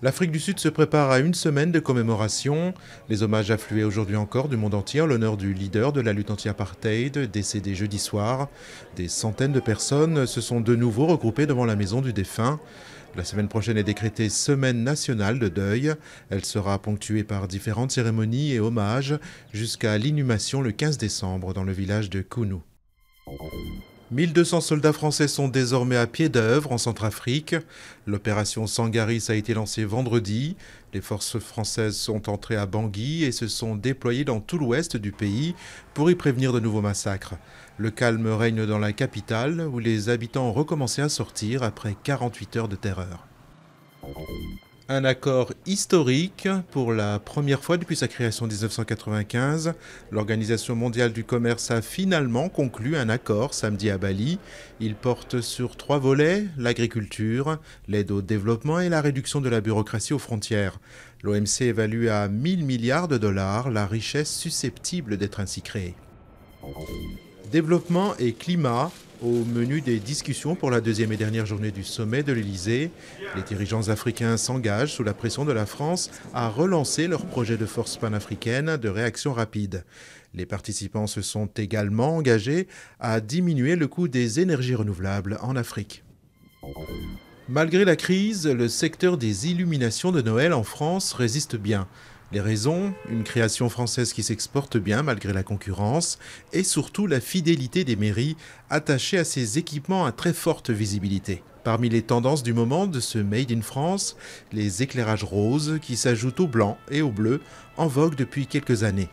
L'Afrique du Sud se prépare à une semaine de commémoration. Les hommages affluaient aujourd'hui encore du monde entier en l'honneur du leader de la lutte anti-apartheid, décédé jeudi soir. Des centaines de personnes se sont de nouveau regroupées devant la maison du défunt. La semaine prochaine est décrétée Semaine nationale de deuil. Elle sera ponctuée par différentes cérémonies et hommages jusqu'à l'inhumation le 15 décembre dans le village de Kounou. 1200 soldats français sont désormais à pied d'œuvre en Centrafrique. L'opération Sangaris a été lancée vendredi. Les forces françaises sont entrées à Bangui et se sont déployées dans tout l'ouest du pays pour y prévenir de nouveaux massacres. Le calme règne dans la capitale où les habitants ont recommencé à sortir après 48 heures de terreur un accord historique. Pour la première fois depuis sa création en 1995, l'Organisation mondiale du commerce a finalement conclu un accord samedi à Bali. Il porte sur trois volets, l'agriculture, l'aide au développement et la réduction de la bureaucratie aux frontières. L'OMC évalue à 1000 milliards de dollars la richesse susceptible d'être ainsi créée. Développement et climat, au menu des discussions pour la deuxième et dernière journée du sommet de l'Elysée, les dirigeants africains s'engagent sous la pression de la France à relancer leur projet de force panafricaine de réaction rapide. Les participants se sont également engagés à diminuer le coût des énergies renouvelables en Afrique. Malgré la crise, le secteur des illuminations de Noël en France résiste bien. Les raisons Une création française qui s'exporte bien malgré la concurrence et surtout la fidélité des mairies attachées à ces équipements à très forte visibilité. Parmi les tendances du moment de ce Made in France, les éclairages roses qui s'ajoutent au blanc et au bleu en vogue depuis quelques années.